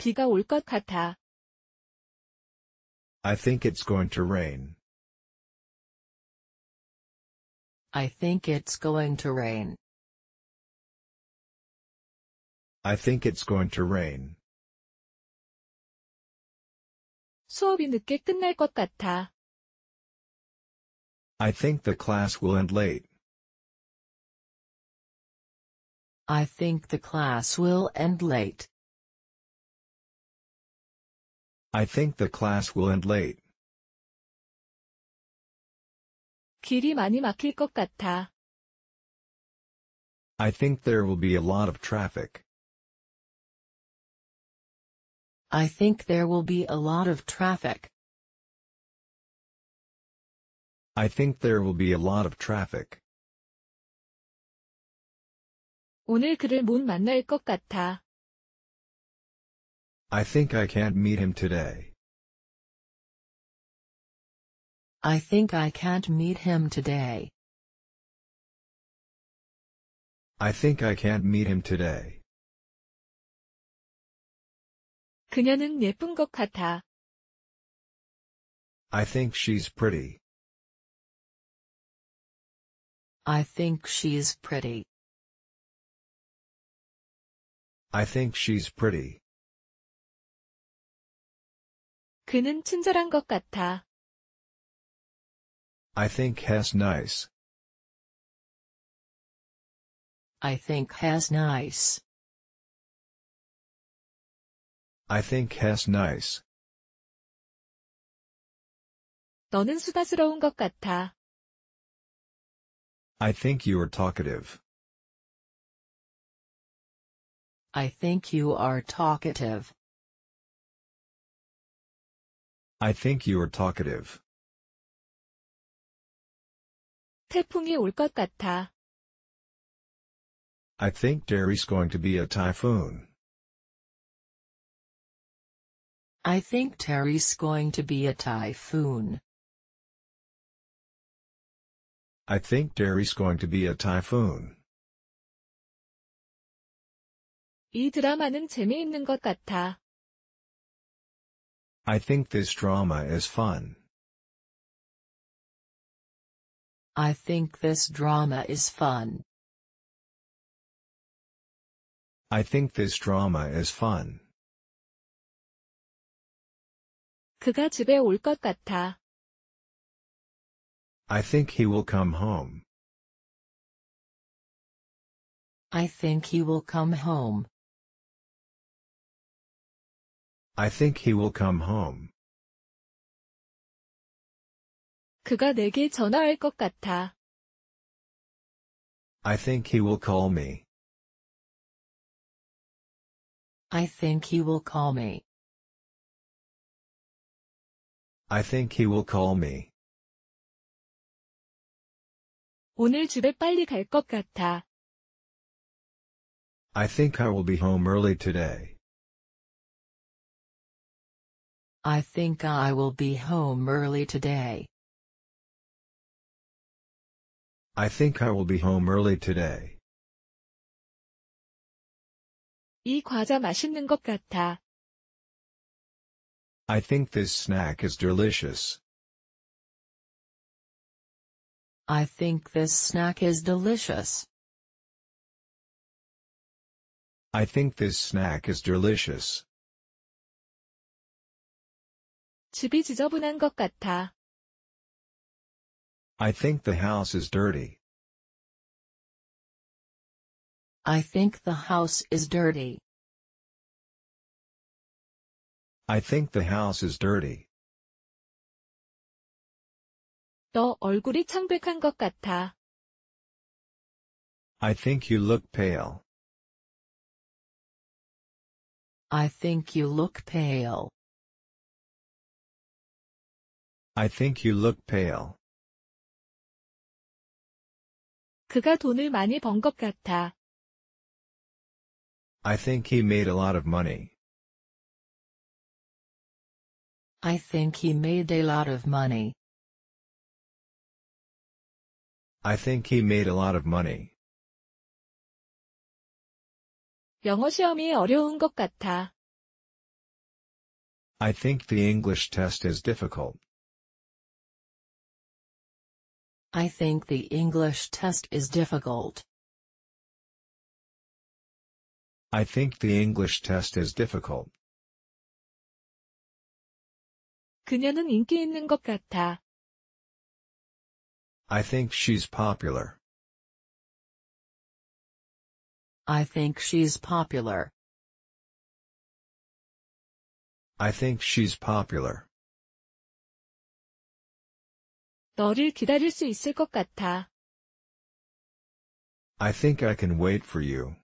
비가 같아. I think it's going to rain. I think it's going to rain. I think it's going to rain. 수업이 늦게 끝날 것 같아. I think the class will end late. I think the class will end late. I think the class will end late. 길이 많이 막힐 것 같아. I think there will be a lot of traffic. I think there will be a lot of traffic. I think there will be a lot of traffic. 오늘 그를 못 만날 것 같아. I think I can't meet him today. I think I can't meet him today. I think I can't meet him today. 그녀는 예쁜 것 같아. I think she's pretty. I think she's pretty. I think she's pretty. 그는 친절한 것 같아. I think has nice. I think has nice. I think has nice. 너는 수다스러운 것 같아. I think you are talkative. I think you are talkative. I think you're talkative. 태풍이 같아. I think there is going to be a typhoon. I think Terry's going to be a typhoon. I think Terry's going to be a typhoon. 이 드라마는 재미있는 것 같아. I think this drama is fun. I think this drama is fun. I think this drama is fun. 그가 집에 같아. I think he will come home. I think he will come home. I think he will come home. 그가 내게 전화할 것 같아. I think he will call me. I think he will call me. I think he will call me. 오늘 집에 빨리 갈 같아. I think I will be home early today. I think I will be home early today. I think I will be home early today. 이 과자 맛있는 것 같아. I think this snack is delicious. I think this snack is delicious. I think this snack is delicious. 집이 지저분한 것 같아. I think the house is dirty. I think the house is dirty. I think the house is dirty. 너 얼굴이 창백한 것 같아. I think you look pale. I think you look pale. I think you look pale. 그가 돈을 많이 번 같아. I think he made a lot of money. I think he made a lot of money. I think he made a lot of money. 영어 시험이 어려운 것 같아. I think the English test is difficult. I think the English test is difficult. I think the English test is difficult. 그녀는 인기 있는 것 같아. I think she's popular. I think she's popular. I think she's popular. 너를 기다릴 수 있을 것 같아. I think I can wait for you.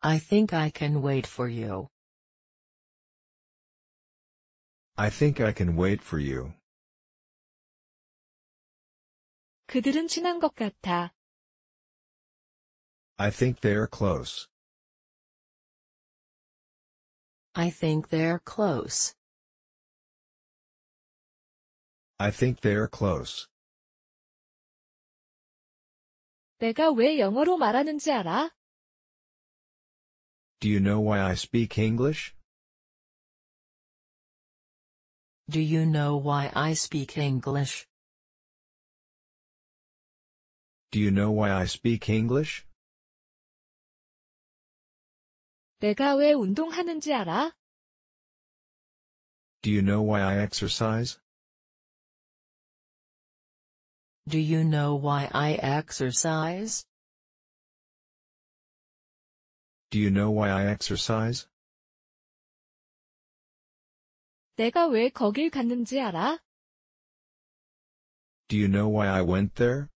I think I can wait for you. I think I can wait for you. 그들은 친한 것 같아. I think they're close. I think they're close. I think they're close. 내가 왜 영어로 말하는지 알아? Do you know why I speak English? Do you know why I speak English? Do you know why I speak English? 내가 왜 운동하는지 알아? Do you know why I exercise? Do you know why I exercise? Do you know why I exercise? 내가 왜 거길 갔는지 알아? Do you know why I went there?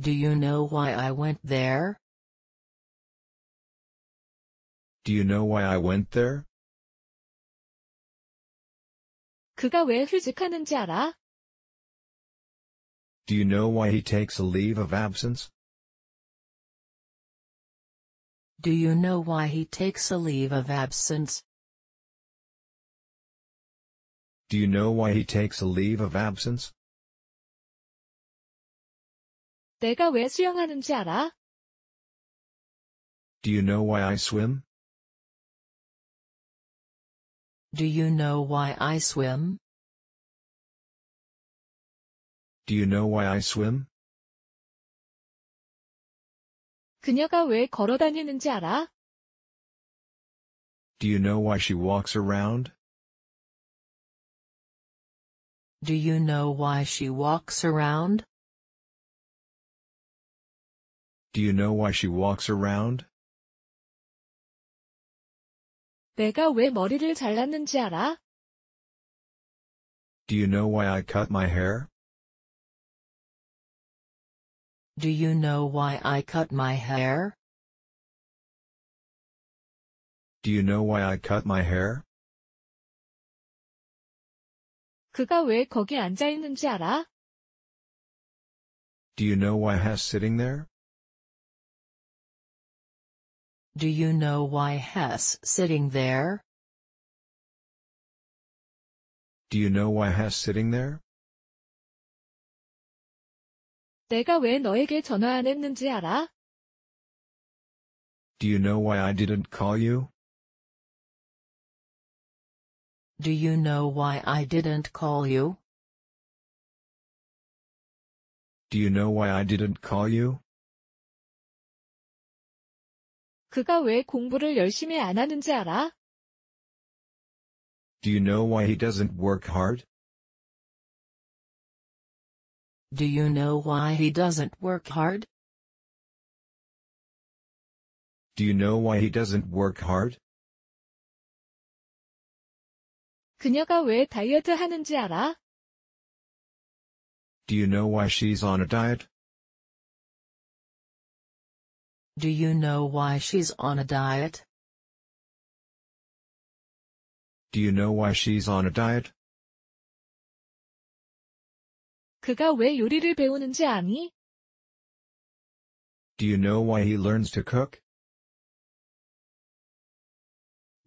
Do you know why I went there? Do you know why I went there? 그가 왜 휴직하는지 알아? Do you know why he takes a leave of absence? Do you know why he takes a leave of absence? Do you know why he takes a leave of absence? 내가 왜 수영하는지 알아? Do you know why I swim? Do you know why I swim? Do you know why I swim? 그녀가 왜 알아? Do you know why she walks around? Do you know why she walks around? Do you know why she walks around? 내가 왜 머리를 잘랐는지 알아? Do you know why I cut my hair? Do you know why I cut my hair? Do you know why I cut my hair? 그가 왜 거기 앉아 있는지 알아? Do you know why he's sitting there? Do you know why Hess sitting there? Do you know why Hess sitting there? 내가 왜 너에게 전화 안 했는지 알아? Do you know why I didn't call you? Do you know why I didn't call you? Do you know why I didn't call you? 그가 왜 공부를 열심히 안 하는지 알아? Do you know why he doesn't work hard? Do you know why he doesn't work hard? Do you know why he doesn't work hard? 그녀가 왜 다이어트 하는지 알아? Do you know why she's on a diet? Do you know why she's on a diet? Do you know why she's on a diet? 그가 왜 요리를 배우는지 아니? Do you know why he learns to cook?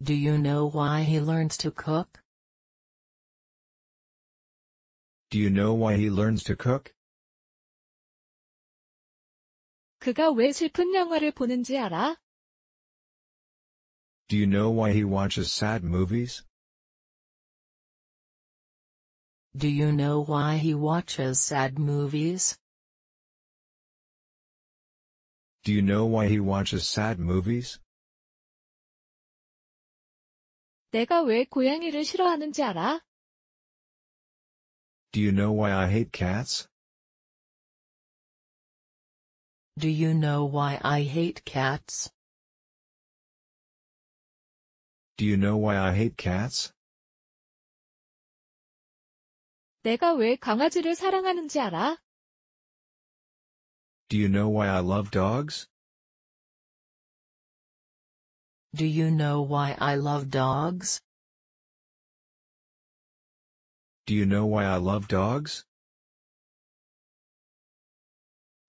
Do you know why he learns to cook? Do you know why he learns to cook? 그가 왜 슬픈 영화를 보는지 알아? Do you know why he watches sad movies? Do you know why he watches sad movies? Do you know why he watches sad movies? 내가 왜 고양이를 싫어하는지 알아? Do you know why I hate cats? Do you know why I hate cats? Do you know why I hate cats? 내가 왜 강아지를 사랑하는지 알아? Do you know why I love dogs? Do you know why I love dogs? Do you know why I love dogs?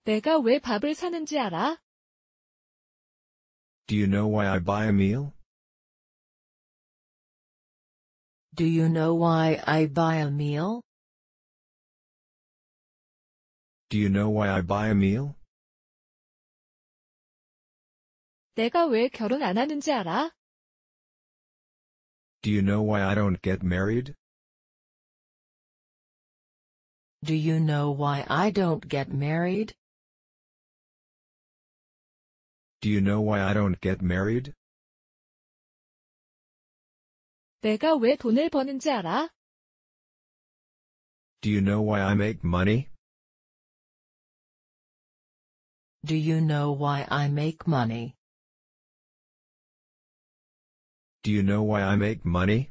내가 왜 밥을 사는지 알아? Do you know why I buy a meal? Do you know why I buy a meal? Do you know why I buy a meal? 내가 왜 결혼 안 하는지 알아? Do you know why I don't get married? Do you know why I don't get married? Do you know why I don't get married? 내가 왜 돈을 버는지 알아? Do you know why I make money? Do you know why I make money? Do you know why I make money?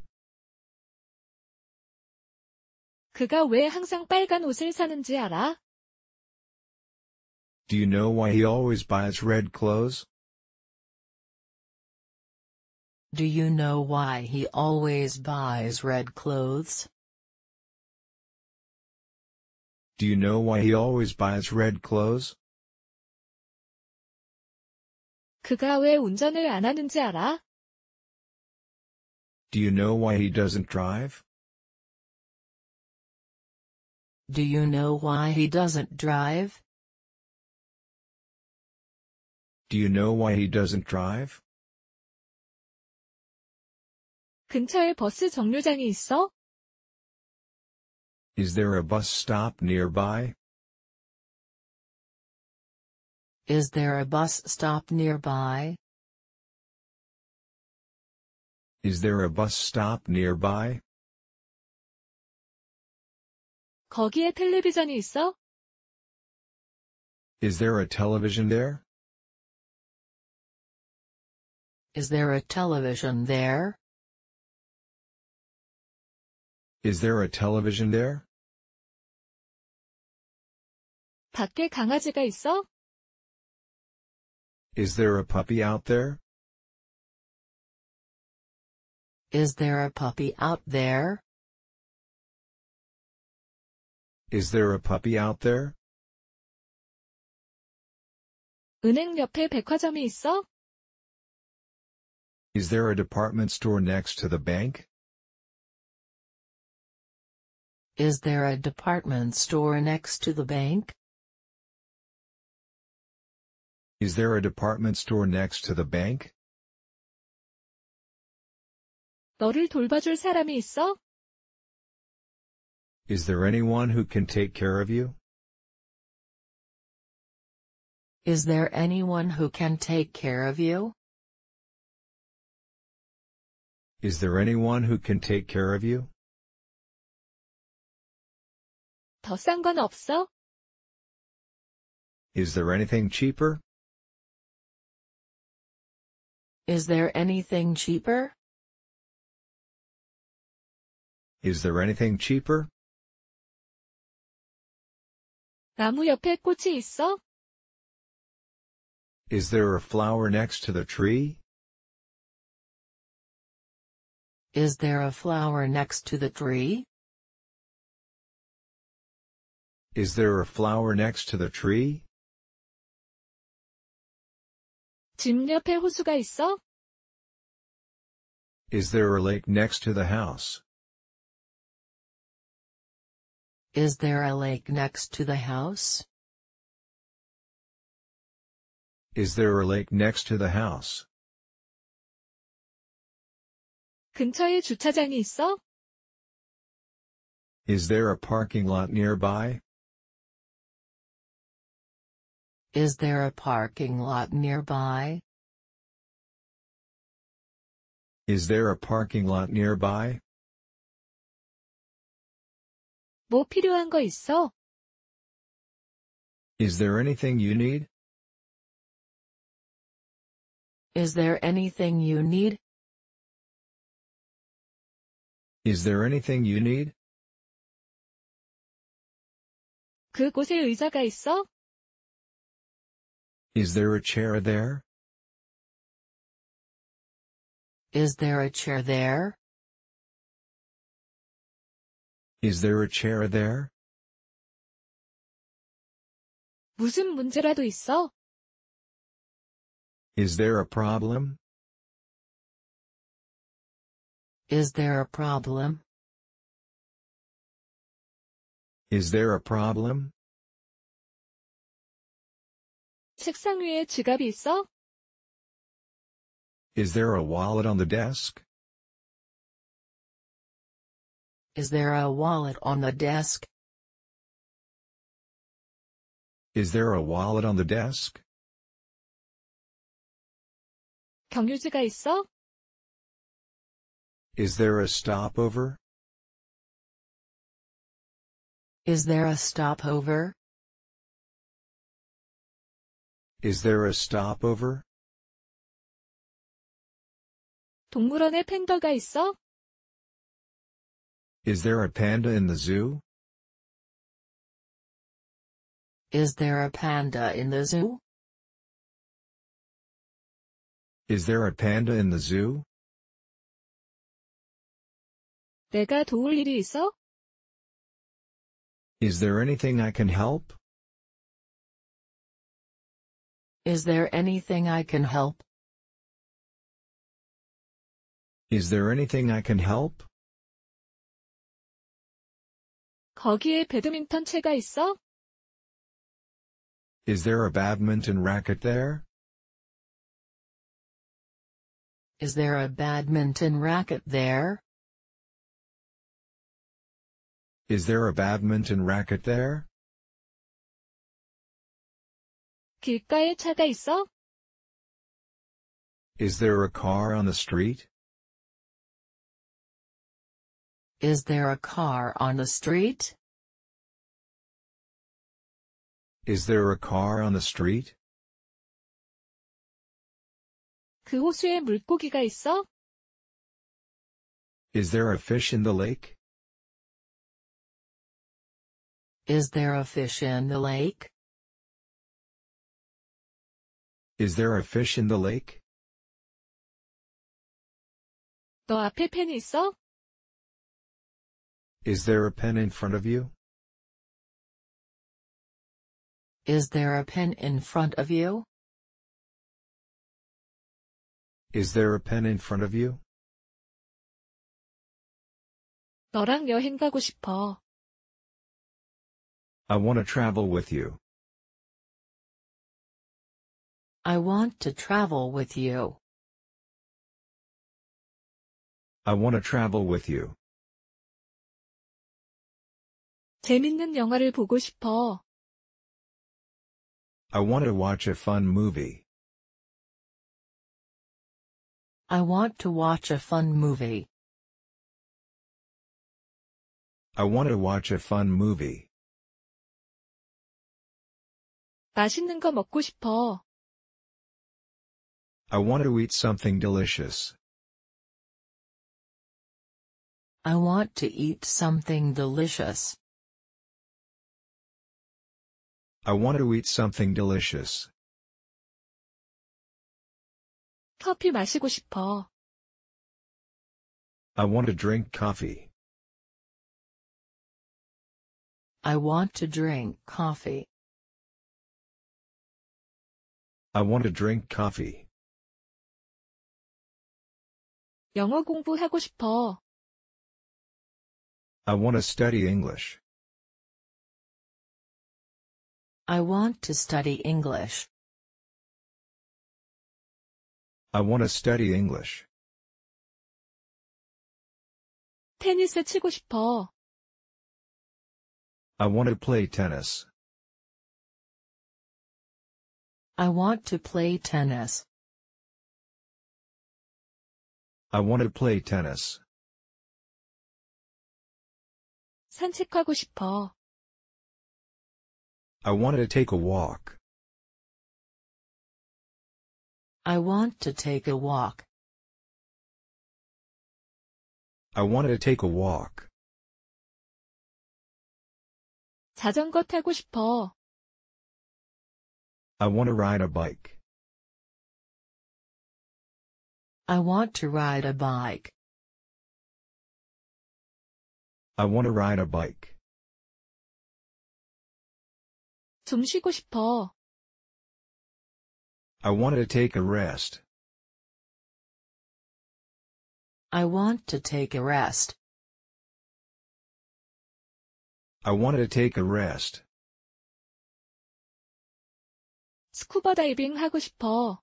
그가 왜 항상 빨간 옷을 사는지 알아? Do you know why he always buys red clothes? Do you know why he always buys red clothes? Do you know why he always buys red clothes? 그가 왜 운전을 안 하는지 알아? Do you know why he doesn't drive? Do you know why he doesn't drive? Do you know why he doesn't drive? 근처에 버스 정류장이 있어? Is there a bus stop nearby? Is there a bus stop nearby? Is there a bus stop nearby? 거기에 텔레비전이 있어? Is there a television there? Is there a television there? Is there a television there? 밖에 강아지가 있어? Is there a puppy out there? Is there a puppy out there? Is there a puppy out there? 은행 옆에 백화점이 있어? Is there a department store next to the bank? Is there a department store next to the bank? Is there a department store next to the bank? 너를 돌봐줄 사람이 있어? Is there anyone who can take care of you? Is there anyone who can take care of you? Is there anyone who can take care of you? 더 없어? Is there anything cheaper? Is there anything cheaper? Is there anything cheaper? 나무 옆에 꽃이 있어? Is there a flower next to the tree? Is there a flower next to the tree? Is there a flower next to the tree? 집 옆에 호수가 있어? Is there a lake next to the house? Is there a lake next to the house? Is there a lake next to the house? 근처에 주차장이 있어? Is there a parking lot nearby? Is there a parking lot nearby? Is there a parking lot nearby? 뭐 필요한 거 있어? Is there anything you need? Is there anything you need? Is there anything you need? 그곳에 의자가 있어? Is there a chair there? Is there a chair there? Is there a chair there? 무슨 문제라도 있어? Is there a problem? Is there a problem? Is there a problem? 책상 위에 지갑이 있어? Is there a wallet on the desk? Is there a wallet on the desk? Is there a wallet on the desk? 경유지가 있어? Is there a stopover? Is there a stopover? Is there a stopover? 동물원에 팬더가 있어? Is there a panda in the zoo? Is there a panda in the zoo? Is there a panda in the zoo? 내가 도울 일이 있어? Is there anything I can help? Is there anything I can help? Is there anything I can help? 거기에 배드민턴 채가 있어? Is there a badminton racket there? Is there a badminton racket there? Is there a badminton racket there? 길가에 차가 있어? Is there a car on the street? Is there a car on the street? Is there a car on the street? 그 호수에 물고기가 있어? Is there a fish in the lake? Is there a fish in the lake? Is there a fish in the lake? 너 앞에 펜 있어? Is there a pen in front of you? Is there a pen in front of you? Is there a pen in front of you? 너랑 여행 가고 싶어. I want to travel with you. I want to travel with you. I want to travel with you. 재밌는 영화를 보고 싶어. I want to watch a fun movie. I want to watch a fun movie. I want to watch a fun movie. 맛있는 거 먹고 싶어. I want to eat something delicious. I want to eat something delicious. I want to eat something delicious. 커피 마시고 싶어. I want to drink coffee. I want to drink coffee. I want to drink coffee. 영어 공부하고 싶어. I want to study English. I want to study English. I want to study English. 테니스 치고 싶어. I want to play tennis. I want to play tennis. I want to play tennis. 산책하고 싶어. I want to take a walk. I want to take a walk. I wanted to take a walk. 자전거 타고 싶어. I want to ride a bike. I want to ride a bike. I want to ride a bike. 좀 쉬고 싶어. I wanted to take a rest. I want to take a rest. I want to take a rest. 스쿠버 다이빙 하고 싶어.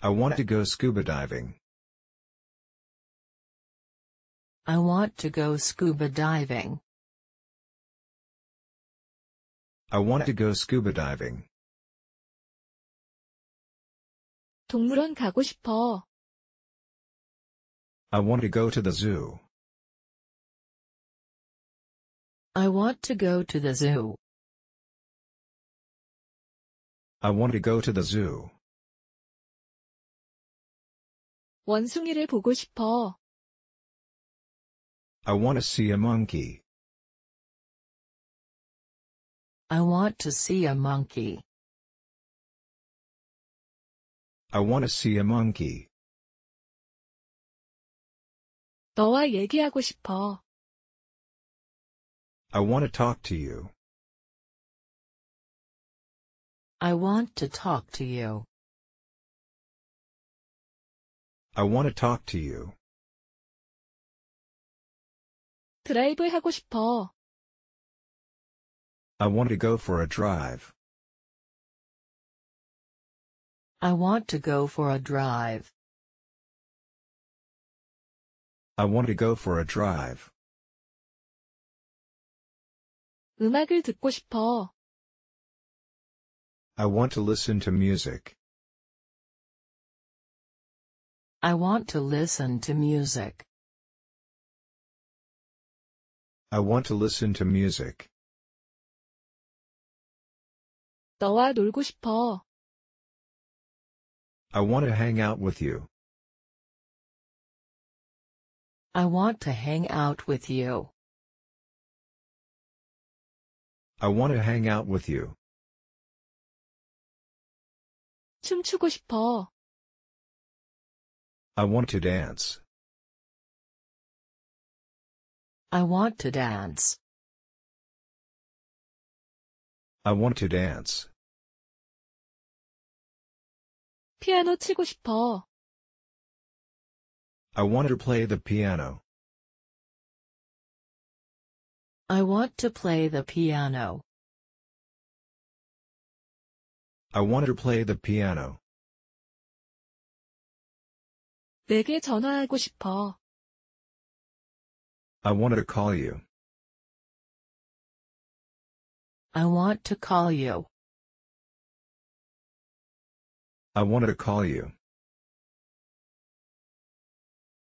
I want to go scuba diving. I want to go scuba diving. I want to go scuba diving. 동물원 가고 싶어. I want to go to the zoo. I want to go to the zoo. I want to go to the zoo. 원숭이를 보고 싶어. I want to see a monkey. I want to see a monkey. I want to see a monkey. 너와 얘기하고 싶어. I want to talk to you. I want to talk to you. I want to talk to you. 드라이브 하고 싶어. I want to go for a drive. I want to go for a drive. I want to go for a drive. 음악을 듣고 싶어. I want to listen to music. I want to listen to music. I want to listen to music. 너와 놀고 싶어. I want to hang out with you. I want to hang out with you. I want to hang out with you. 춤추고 싶어. I want to dance. I want to dance. I want to dance. Piano, 치고 싶어. I want to play the piano. I want to play the piano. I want to play the piano. 내게 전화하고 싶어. I wanted to call you. I want to call you. I wanted to call you.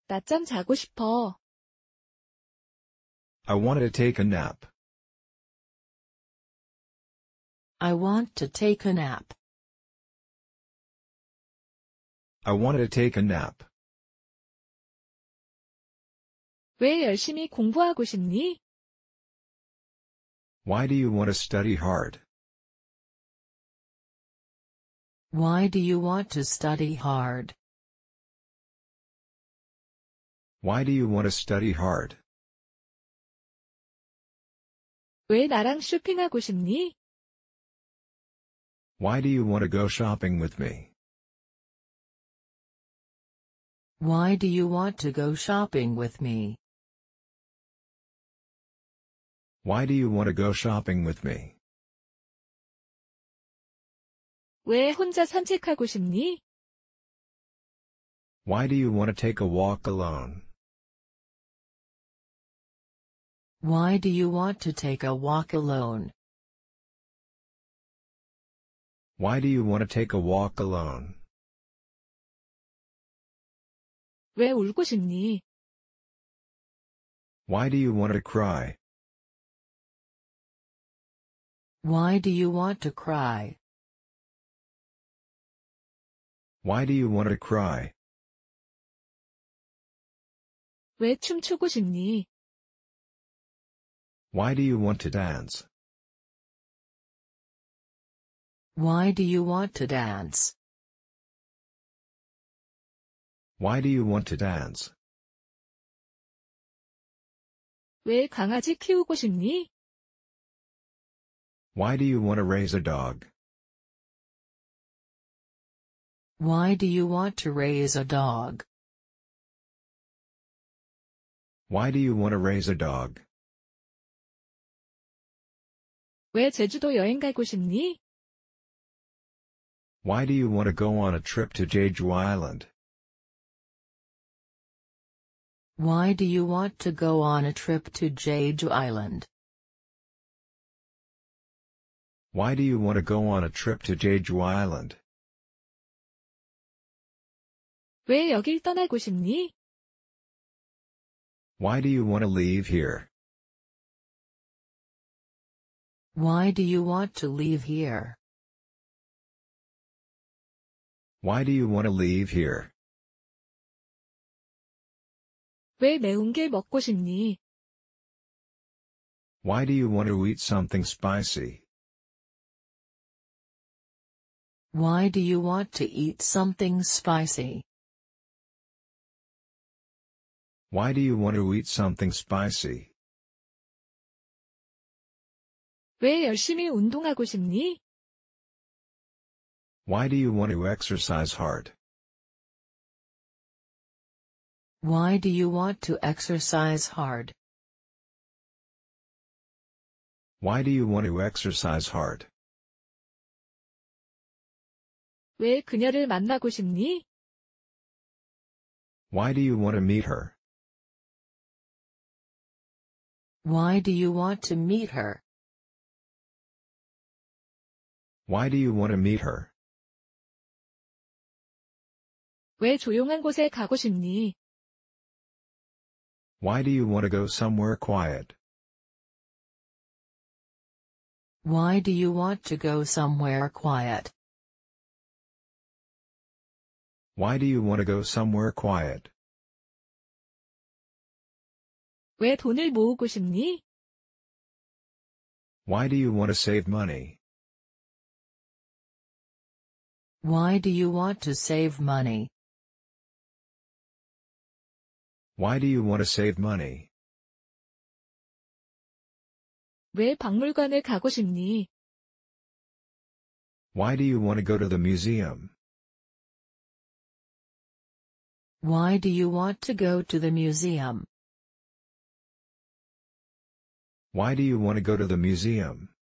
낮잠 자고 싶어. I wanted to take a nap. I want to take a nap. I want to take a nap. 왜 열심히 공부하고 싶니? Why do you want to study hard? Why do you want to study hard? Why do you want to study hard? 왜 나랑 쇼핑하고 싶니? Why do you want to go shopping with me? Why do you want to go shopping with me? Why do you want to go shopping with me? 왜 혼자 산책하고 싶니? Why do you want to take a walk alone? Why do you want to take a walk alone? Why do you want to take a walk alone? 왜 울고 싶니? Why do you want to cry? Why do you want to cry? Why do you want to cry? 왜 춤추고 싶니? Why do you want to dance? Why do you want to dance? Why do you want to dance? 왜 강아지 키우고 싶니? Why do you want to raise a dog? Why do you want to raise a dog? Why do you want to raise a dog? 왜 제주도 여행 가고 싶니? Why do you want to go on a trip to Jeju Island? Why do you want to go on a trip to Jeju Island? Why do you want to go on a trip to Jeju Island? 왜 여길 떠나고 싶니? Why do you want to leave here? Why do you want to leave here? Why do you want to leave here? 왜 매운 게 먹고 싶니? Why do you want to eat something spicy? Why do you want to eat something spicy? Why do you want to eat something spicy? 왜 열심히 운동하고 싶니? Why do you want to exercise hard? Why do you want to exercise hard? Why do you want to exercise hard? 왜 그녀를 만나고 싶니? Why do you want to meet her? Why do you want to meet her? Why do you want to meet her? 왜 조용한 곳에 가고 싶니? Why do you want to go somewhere quiet? Why do you want to go somewhere quiet? Why do you want to go somewhere quiet? 왜 돈을 모으고 싶니? Why do you want to save money? Why do you want to save money? Why do you want to save money? 왜 박물관에 가고 싶니? Why do you want to go to the museum? Why do you want to go to the museum? Why do you want to go to the museum?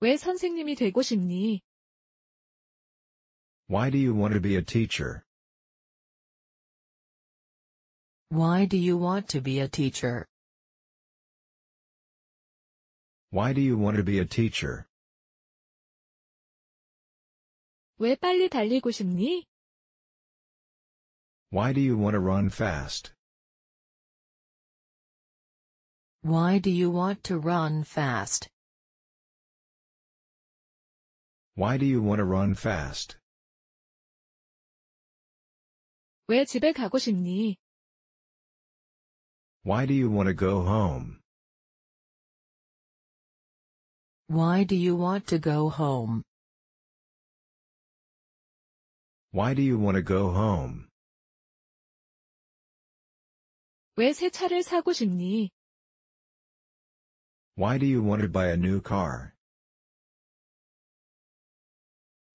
왜 선생님이 되고 싶니? Why do you want to be a teacher? Why do you want to be a teacher? Why do you want to be a teacher? 왜 빨리 달리고 싶니? Why do you want to run fast? Why do you want to run fast? Why do you want to run fast? 왜 집에 가고 싶니? Why do you want to go home? Why do you want to go home? Why do you want to go home? 왜 차를 사고 싶니? Why do you want to buy a new car?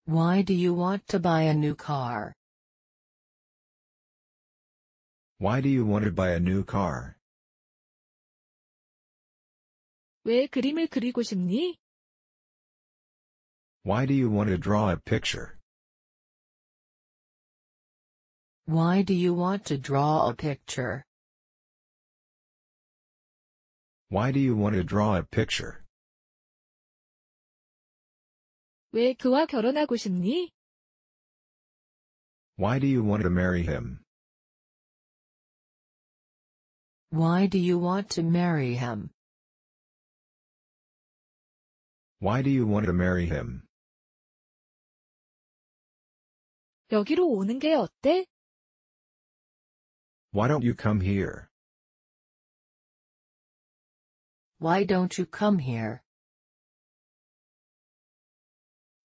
Why do you want to buy a new car? Why do you want to buy a new car? 왜 그림을 그리고 싶니? Why do you want to draw a picture? Why do you want to draw a picture? Why do you want to draw a picture? 왜 그와 결혼하고 싶니? Why do you want to marry him? Why do you want to marry him? Why do you want to marry him? 여기로 오는 게 어때? Why don't you come here? Why don't you come here?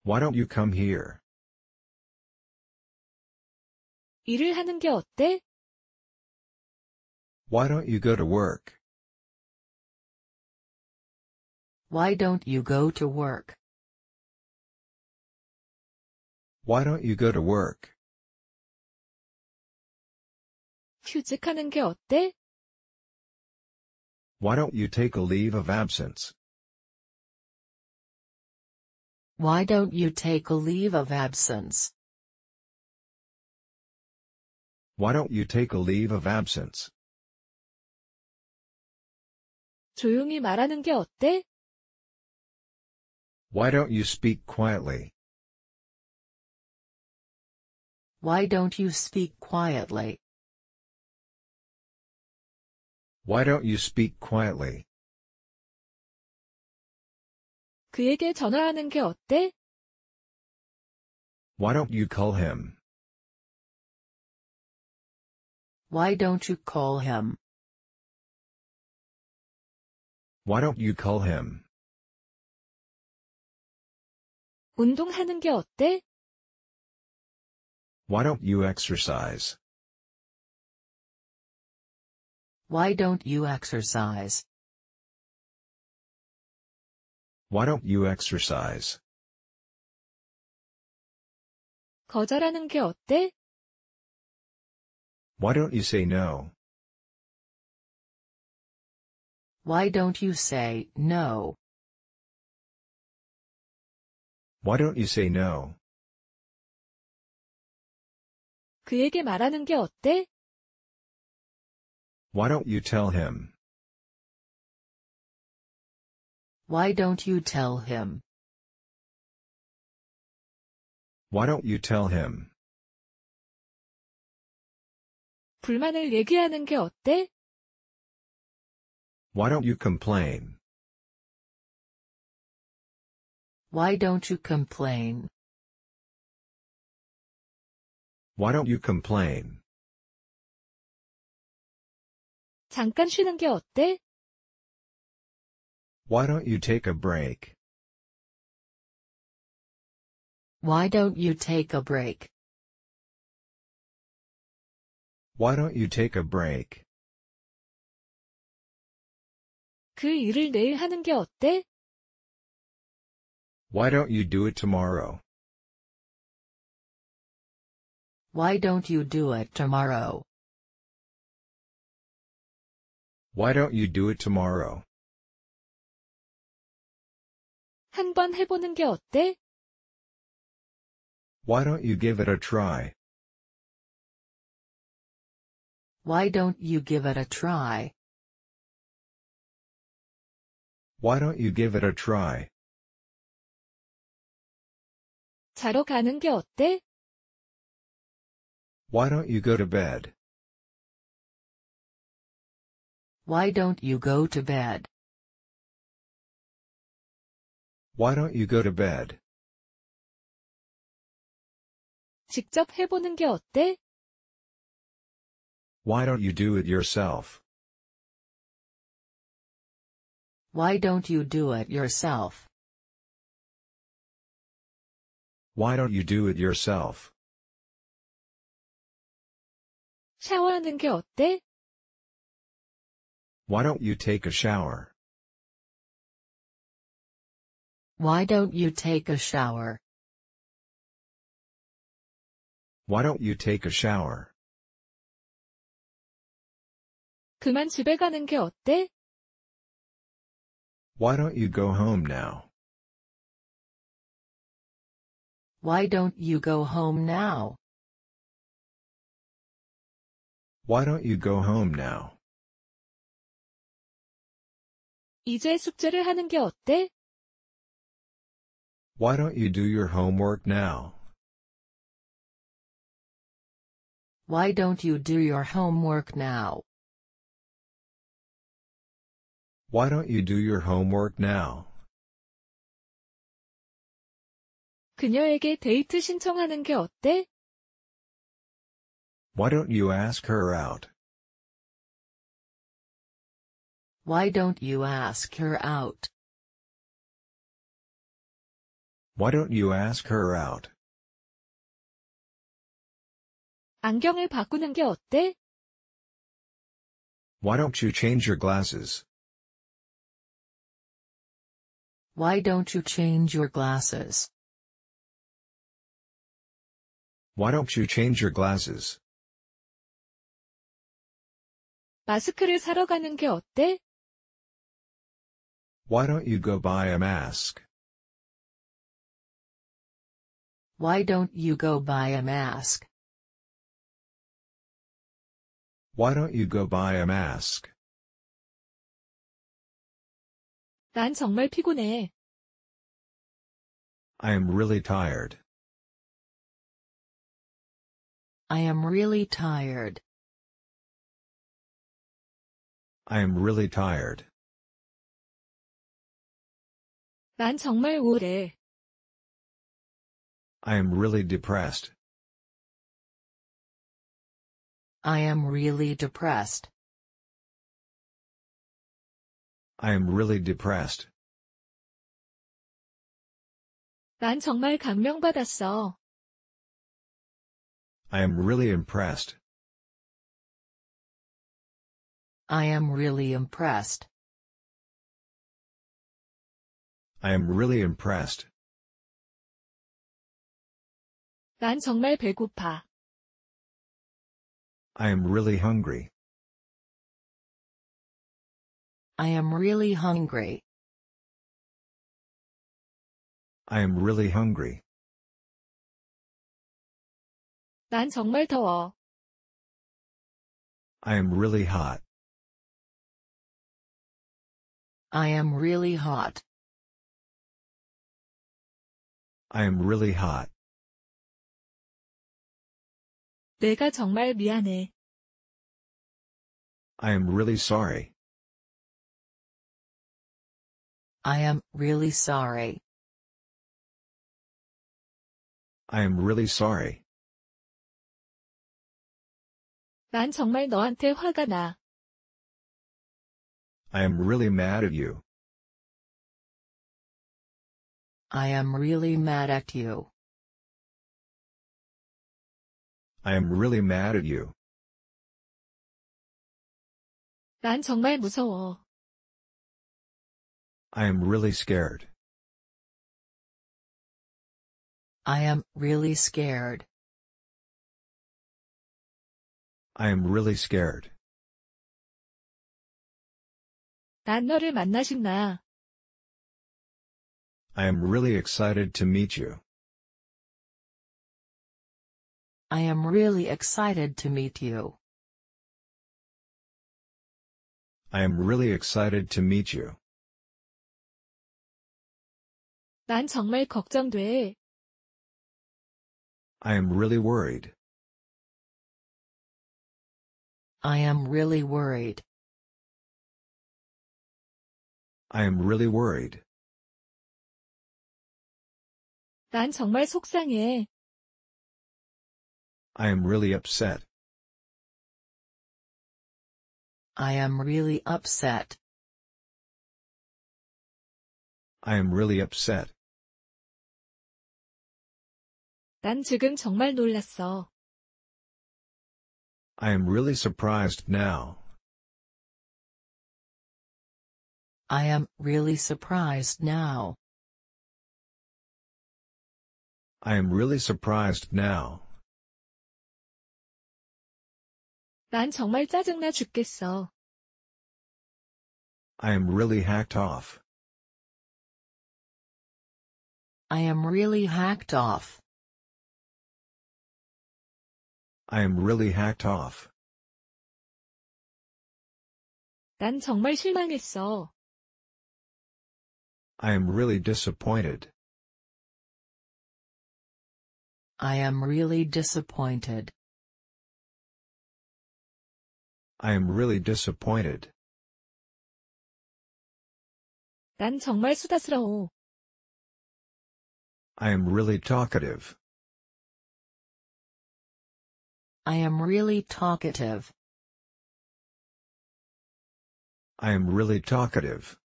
Why don't you come here? 일을 하는 게 어때? Why don't you go to work? Why don't you go to work? Why don't you go to work? 휴직하는 게 어때? Why don't you take a leave of absence? Why don't you take a leave of absence? Why don't you take a leave of absence? 조용히 말하는 게 어때? Why don't you speak quietly? Why don't you speak quietly? Why don't you speak quietly? 그에게 전화하는 게 어때? Why don't you call him? Why don't you call him? Why don't you call him? 운동하는 게 어때? Why don't you exercise? Why don't you exercise? Why don't you exercise? 거절하는 게 어때? Why don't you say no? Why don't you say no? Why don't you say no? 그에게 말하는 게 어때? Why don't you tell him? Why don't you tell him? Why don't you tell him? 불만을 얘기하는 게 어때? Why don't you complain? Why don't you complain? Why don't you complain? 잠깐 쉬는 게 어때? Why don't you take a break? Why don't you take a break? Why don't you take a break? 그 일을 내일 하는 게 어때? Why don't you do it tomorrow? Why don't you do it tomorrow? Why don't you do it tomorrow? 한번 해보는 게 어때? Why don't you give it a try? Why don't you give it a try? Why don't you give it a try? 자러 가는 게 어때? Why don't you go to bed? Why don't you go to bed? Why don't you go to bed? 직접 해보는 게 어때? Why don't you do it yourself? Why don't you do it yourself? Why don't you do it yourself? 샤워하는 게 어때? Why don't you take a shower? Why don't you take a shower? Why don't you take a shower? 그만 집에 가는 게 어때? Why don't you go home now? Why don't you go home now? Why don't you go home now? 이제 숙제를 하는 게 어때? Why don't you do your homework now? Why don't you do your homework now? Why don't you do your homework now? 그녀에게 데이트 신청하는 게 어때? Why don't you ask her out? Why don't you ask her out? Why don't you ask her out? 안경을 바꾸는 게 어때? Why don't you change your glasses? Why don't you change your glasses? Why don't you change your glasses? 마스크를 사러 가는 게 어때? Why don't you go buy a mask? Why don't you go buy a mask? Why don't you go buy a mask? 난 정말 피곤해. I am really tired. I am really tired. I am really tired. 난 정말 우울해. I am really depressed. I am really depressed. I am really depressed. 난 정말 감명받았어. I am really impressed. I am really impressed. I am really impressed. 난 정말 배고파. I am really hungry. I am really hungry. I am really hungry. 난 정말 더워. I am really hot. I am really hot. I am really hot. 내가 정말 미안해. I am really sorry. I am really sorry. I am really sorry. 난 정말 너한테 화가 나. I am really mad at you. I am really mad at you. I am really mad at you. 난 정말 무서워. I am really scared. I am really scared. I am really scared. 난 너를 만나신 나. I am really excited to meet you. I am really excited to meet you. I am really excited to meet you. 난 정말 걱정돼. I am really worried. I am really worried. I am really worried. 난 정말 속상해. I am really upset. I am really upset. I am really upset. 난 지금 정말 놀랐어. I am really surprised now. I am really surprised now. I am really surprised now. 난 정말 짜증나 죽겠어. I am really hacked off. I am really hacked off. I am really hacked off. 난 정말 실망했어. I am really disappointed. I am really disappointed. I am really disappointed. 난 정말 수다스러워. I am really talkative. I am really talkative. I am really talkative.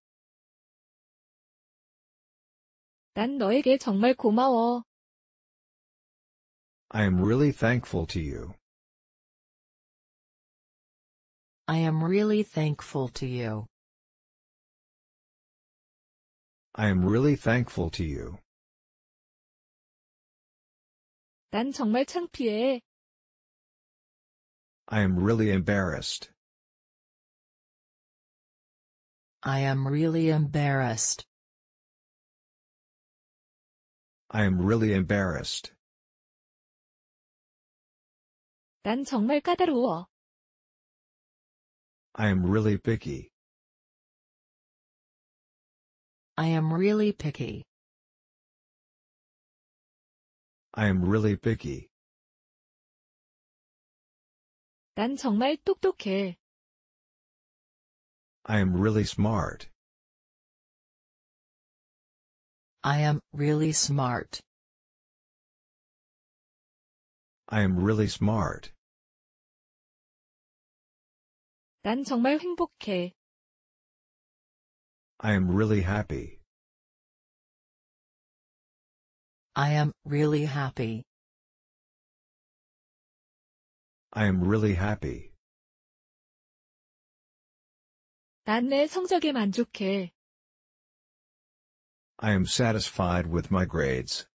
난 너에게 정말 고마워. I am really thankful to you. I am really thankful to you. I am really thankful to you. 난 정말 창피해. I am really embarrassed. I am really embarrassed. I am really embarrassed. 난 정말 까다로워. I am really picky. I am really picky. I am really picky. 난 정말 똑똑해. I am really smart. I am really smart. I am really smart. 난 정말 행복해. I am really happy. I am really happy. I am really happy. 성적에 만족해. I am satisfied with my grades.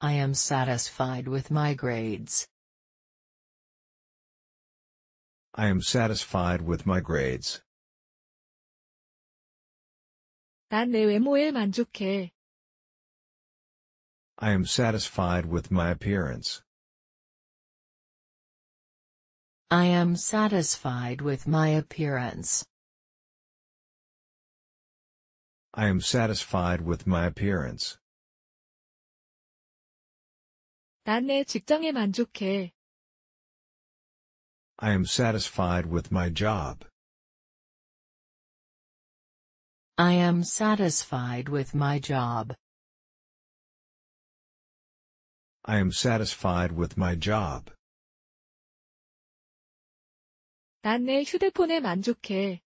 I am satisfied with my grades. I am satisfied with my grades. 외모에 만족해. I am satisfied with my appearance. I am satisfied with my appearance. I am satisfied with my appearance. 난 직장에 만족해. I am satisfied with my job. I am satisfied with my job. I am satisfied with my job. 난 휴대폰에 만족해.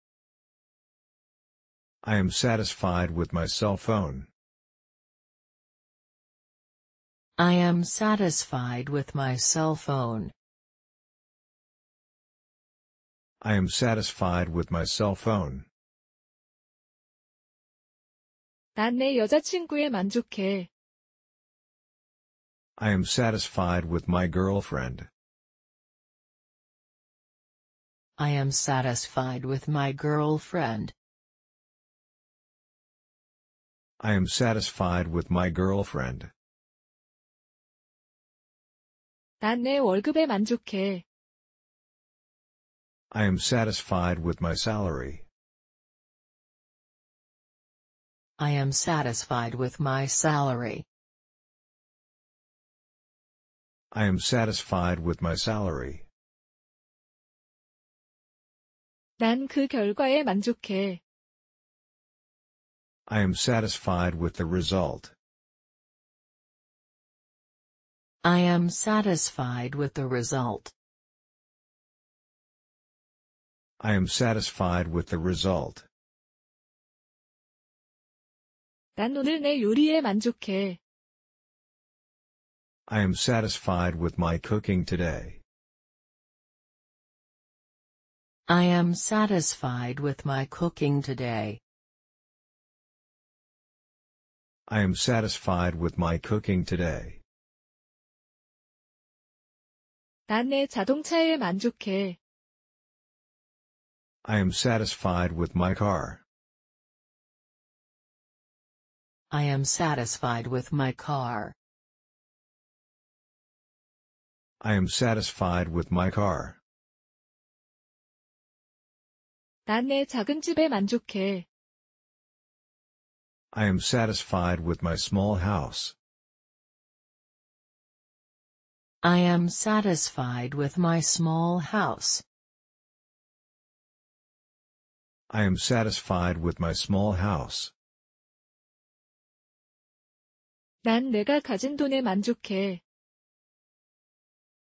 I am satisfied with my cell phone. I am satisfied with my cell phone. I am satisfied with my cell phone. 난 여자친구에 만족해. I am satisfied with my girlfriend. I am satisfied with my girlfriend. I am satisfied with my girlfriend. 난 내 월급에 만족해. I am satisfied with my salary. I am satisfied with my salary. I am satisfied with my salary. 결과에 만족해. I am satisfied with the result. I am satisfied with the result. I am satisfied with the result. 난 오늘 내 요리에 만족해. I am satisfied with my cooking today. I am satisfied with my cooking today. I am satisfied with my cooking today. 난 자동차에 만족해. I am satisfied with my car. I am satisfied with my car. I am satisfied with my car. 난 작은 집에 만족해. I am satisfied with my small house. I am satisfied with my small house. I am satisfied with my small house. 난 내가 가진 돈에 만족해.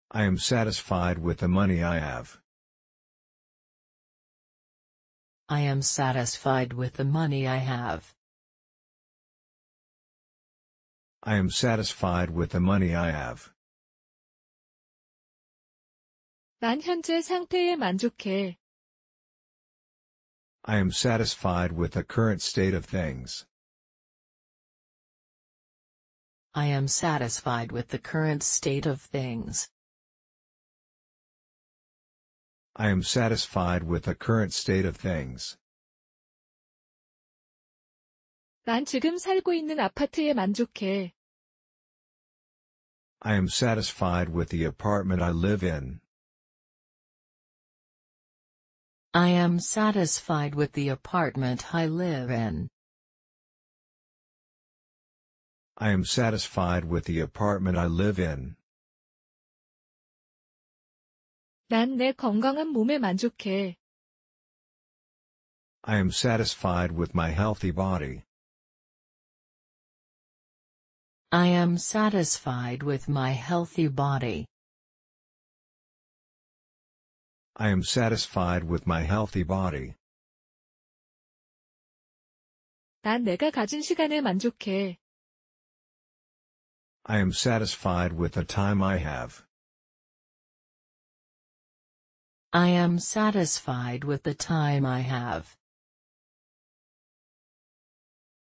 I am satisfied with the money I have. I am satisfied with the money I have. I am satisfied with the money I have. 난 현재 상태에 만족해. I am satisfied with the current state of things. I am satisfied with the current state of things. I am satisfied with the current state of things. 난 지금 살고 있는 아파트에 만족해. I am satisfied with the apartment I live in. I am satisfied with the apartment I live in. I am satisfied with the apartment I live in. 난 건강한 몸에 만족해. I am satisfied with my healthy body. I am satisfied with my healthy body. I am satisfied with my healthy body. 난 내가 가진 시간에 만족해. I am satisfied with the time I have. I am satisfied with the time I have.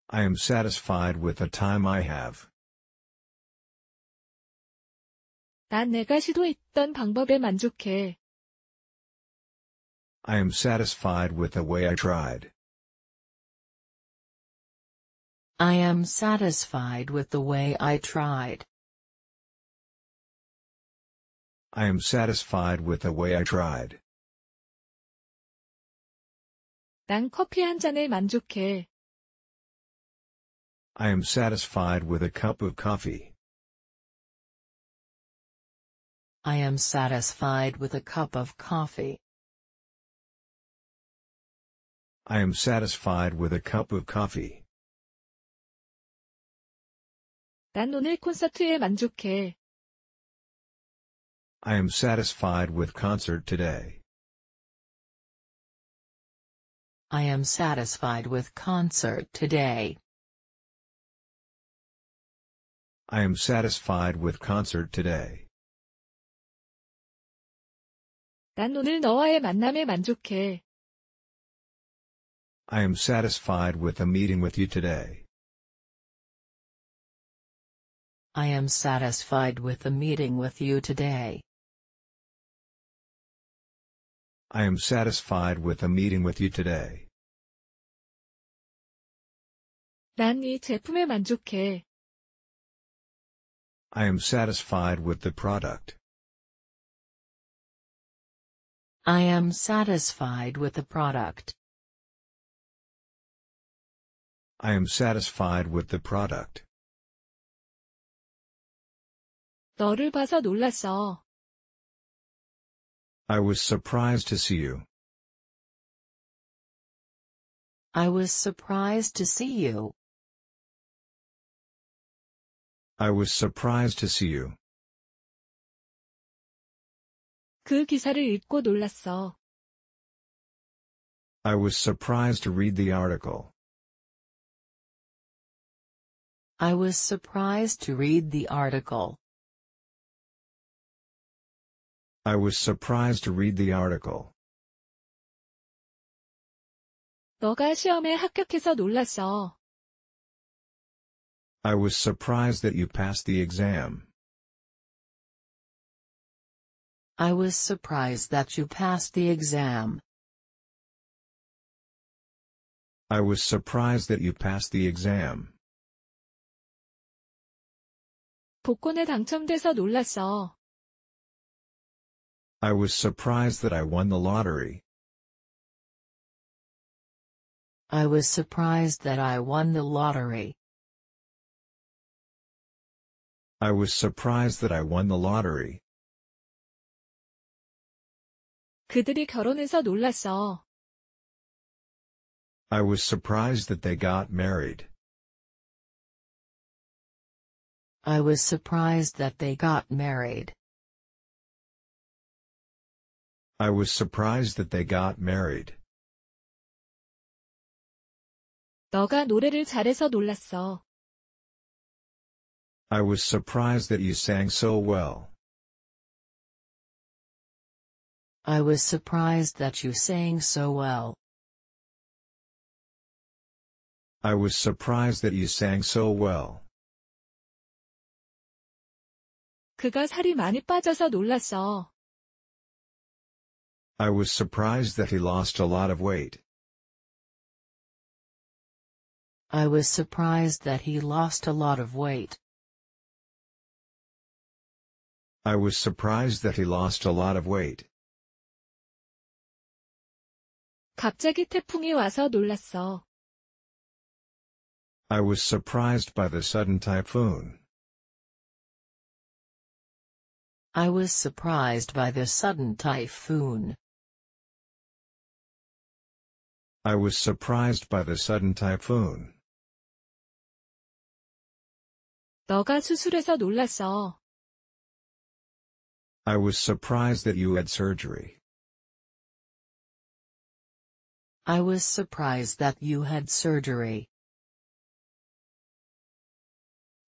I am satisfied with the time I have. 난 내가 시도했던 방법에 만족해. I am satisfied with the way I tried. I am satisfied with the way I tried. I am satisfied with the way I tried. 난 커피 한 잔에 만족해. I am satisfied with a cup of coffee. I am satisfied with a cup of coffee. I am satisfied with a cup of coffee. 난 오늘 콘서트에 만족해. I am satisfied with concert today. I am satisfied with concert today. I am satisfied with concert today. 난 오늘 너와의 만남에 만족해. I am satisfied with a meeting with you today. I am satisfied with the meeting with you today. I am satisfied with the meeting with you today. 난 제품에 만족해. I am satisfied with the product. I am satisfied with the product. I am satisfied with the product. 너를 봐서 놀랐어. I was surprised to see you. I was surprised to see you. I was surprised to see you. 그 기사를 읽고 놀랐어. I was surprised to read the article. I was surprised to read the article. I was surprised to read the article. 너가 시험에 합격해서 놀랐어. I was surprised that you passed the exam. I was surprised that you passed the exam. I was surprised that you passed the exam. 복권에 당첨돼서 놀랐어. I was surprised that I won the lottery. I was surprised that I won the lottery. I was surprised that I won the lottery. 그들이 결혼해서 놀랐어. I was surprised that they got married. I was surprised that they got married. I was surprised that they got married. 너가 노래를 잘해서 놀랐어. I was surprised that you sang so well. I was surprised that you sang so well. I was surprised that you sang so well. 그가 살이 많이 빠져서 놀랐어. I was surprised that he lost a lot of weight. I was surprised that he lost a lot of weight. I was surprised that he lost a lot of weight. 갑자기 태풍이 와서 놀랐어. I was surprised by the sudden typhoon. I was surprised by the sudden typhoon. I was surprised by the sudden typhoon. 너가 수술해서 놀랐어. I was surprised that you had surgery. I was surprised that you had surgery.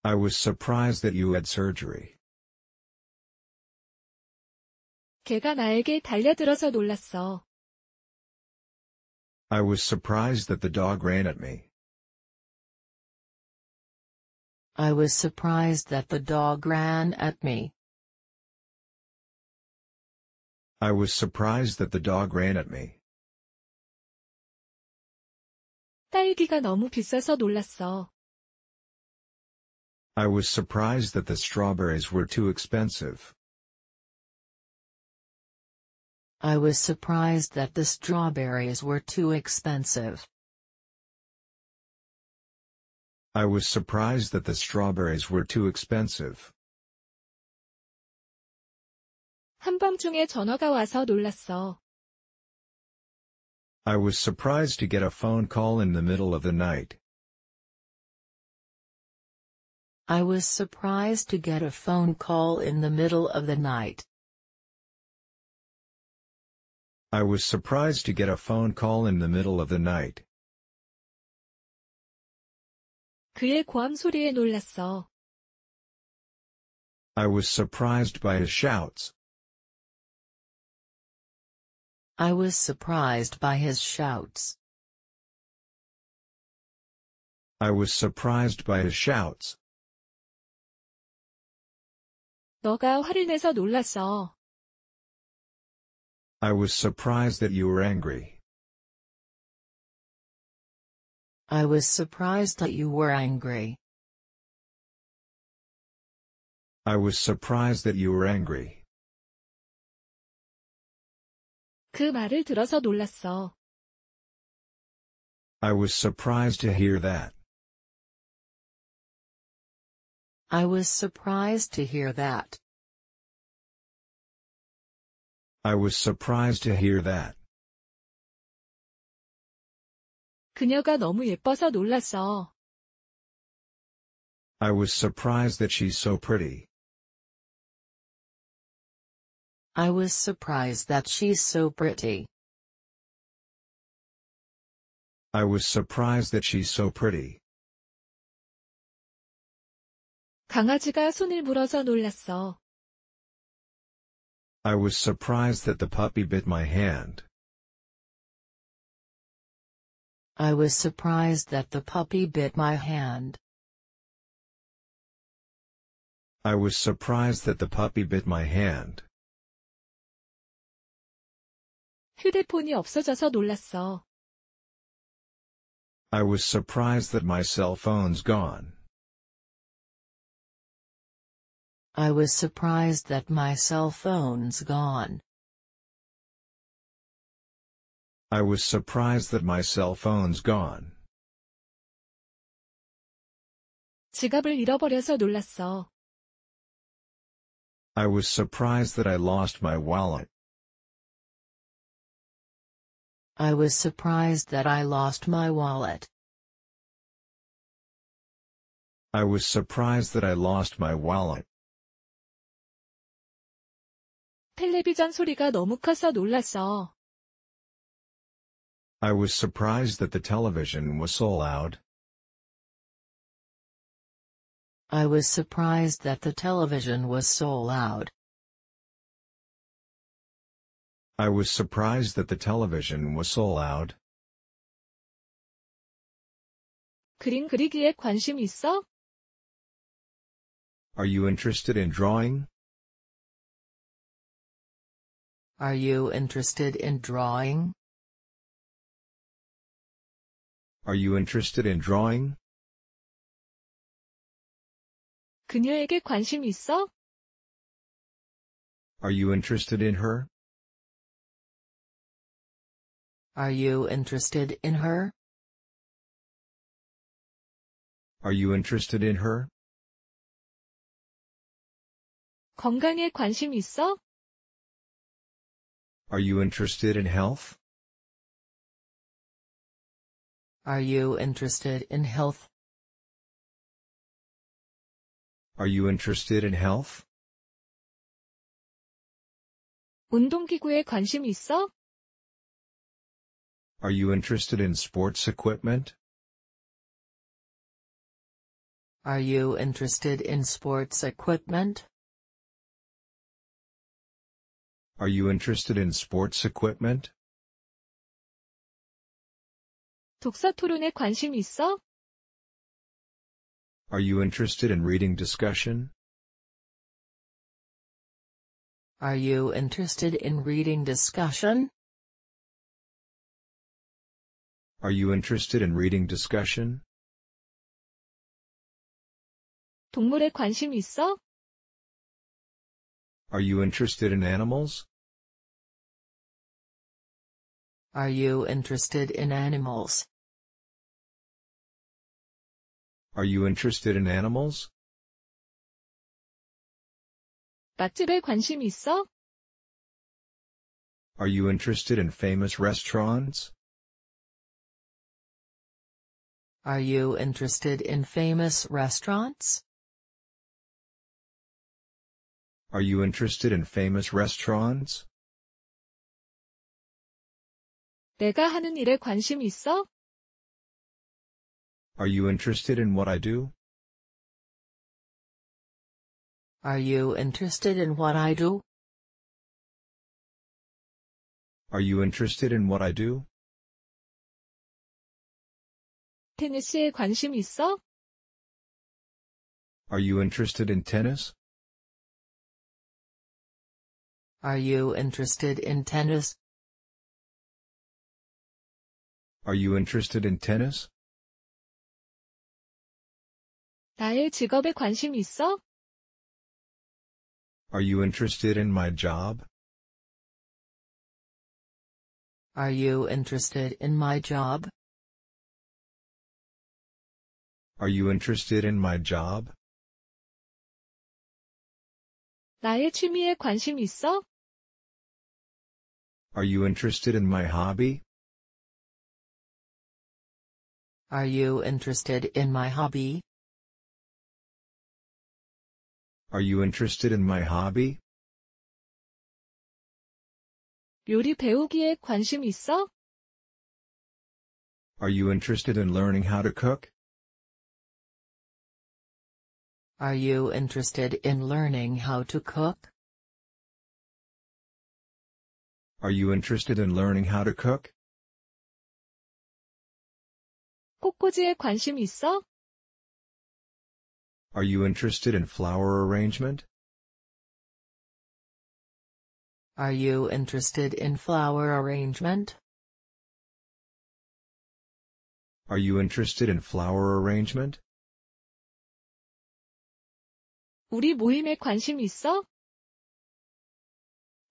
I was surprised that you had surgery. 걔가 나에게 달려들어서 놀랐어. I was surprised that the dog ran at me. I was surprised that the dog ran at me. I was surprised that the dog ran at me. 딸기가 너무 비싸서 놀랐어. I was surprised that the strawberries were too expensive. I was surprised that the strawberries were too expensive. I was surprised that the strawberries were too expensive. 한밤중에 전화가 와서 놀랐어. I was surprised to get a phone call in the middle of the night. I was surprised to get a phone call in the middle of the night. I was surprised to get a phone call in the middle of the night. 그의 고함 소리에 놀랐어. I was surprised by his shouts. I was surprised by his shouts. I was surprised by his shouts. 너가 화를 내서 놀랐어. I was surprised that you were angry. I was surprised that you were angry. I was surprised that you were angry. 그 말을 들어서 놀랐어. I was surprised to hear that. I was surprised to hear that. I was surprised to hear that. 그녀가 너무 예뻐서 놀랐어. I was surprised that she's so pretty. I was surprised that she's so pretty. I was surprised that she's so pretty. 강아지가 손을 물어서 놀랐어. I was surprised that the puppy bit my hand. I was surprised that the puppy bit my hand. I was surprised that the puppy bit my hand. 휴대폰이 없어져서 놀랐어. I was surprised that my cell phone's gone. I was surprised that my cell phone's gone. I was surprised that my cell phone's gone. 지갑을 잃어버려서 놀랐어. I was surprised that I lost my wallet. I was surprised that I lost my wallet. I was surprised that I lost my wallet. 텔레비전 소리가 너무 커서 놀랐어. I was surprised that the television was so loud. I was surprised that the television was so loud. I was surprised that the television was so loud. 그림 그리기에 관심 있어? Are you interested in drawing? Are you interested in drawing? Are you interested in drawing? 그녀에게 관심 있어? Are you interested in her? Are you interested in her? Are you interested in her? 건강에 관심 있어? Are you interested in health? Are you interested in health? Are you interested in health? 운동기구에 관심 있어? Are you interested in sports equipment? Are you interested in sports equipment? Are you interested in sports equipment? 독서 토론에 관심 있어? Are you interested in reading discussion? Are you interested in reading discussion? Are you interested in reading discussion? 동물에 관심 있어? Are you interested in animals? Are you interested in animals? Are you interested in animals? 맛집에 관심 있어? Are you interested in famous restaurants? Are you interested in famous restaurants? Are you interested in famous restaurants? 내가 하는 일에 관심 있어? Are you interested in what I do? Are you interested in what I do? Are you interested in what I do? 테니스에 관심 있어? Are you interested in tennis? Are you interested in tennis? Are you interested in tennis? 나의 직업에 관심 있어? Are you interested in my job? Are you interested in my job? Are you interested in my job? 나의 취미에 관심 있어? Are you interested in my hobby? Are you interested in my hobby? Are you interested in my hobby? 요리 배우기에 관심 있어? Are you interested in learning how to cook? Are you interested in learning how to cook? Are you interested in learning how to cook? 꽃꽂이에 관심 있어? Are you interested in flower arrangement? Are you interested in flower arrangement? Are you interested in flower arrangement? 우리 모임에 관심 있어?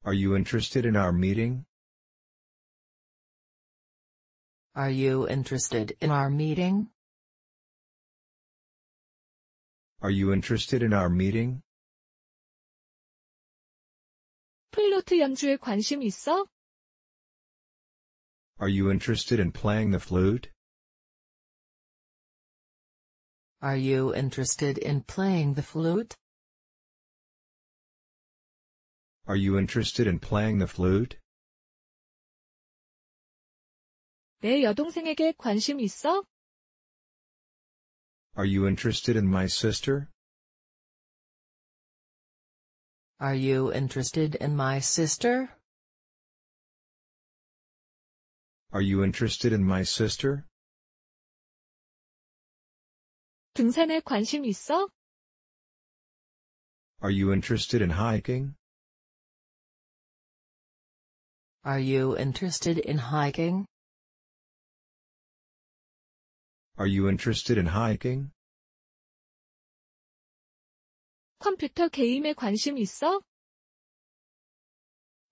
Are you interested in our meeting? Are you interested in our meeting? Are you interested in our meeting? 플루트 연주에 관심 있어? Are you interested in playing the flute? Are you interested in playing the flute? Are you interested in playing the flute? 내 여동생에게 관심 있어? Are you interested in my sister? Are you interested in my sister? Are you interested in my sister? 등산에 관심 있어? Are you interested in hiking? Are you interested in hiking? Are you interested in hiking? 컴퓨터 게임에 관심 있어?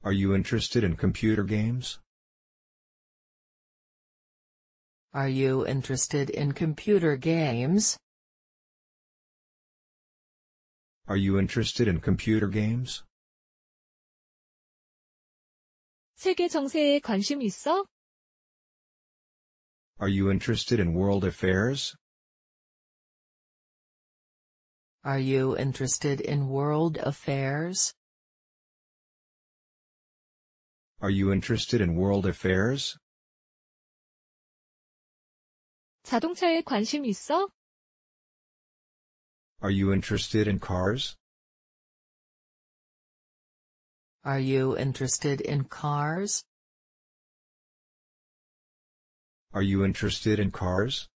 Are you interested in computer games? Are you interested in computer games? Are you interested in computer games? 세계 정세에 관심 있어? Are you interested in world affairs? Are you interested in world affairs? Are you interested in world affairs? 자동차에 관심 있어? Are you interested in cars? Are you interested in cars? Are you interested in cars?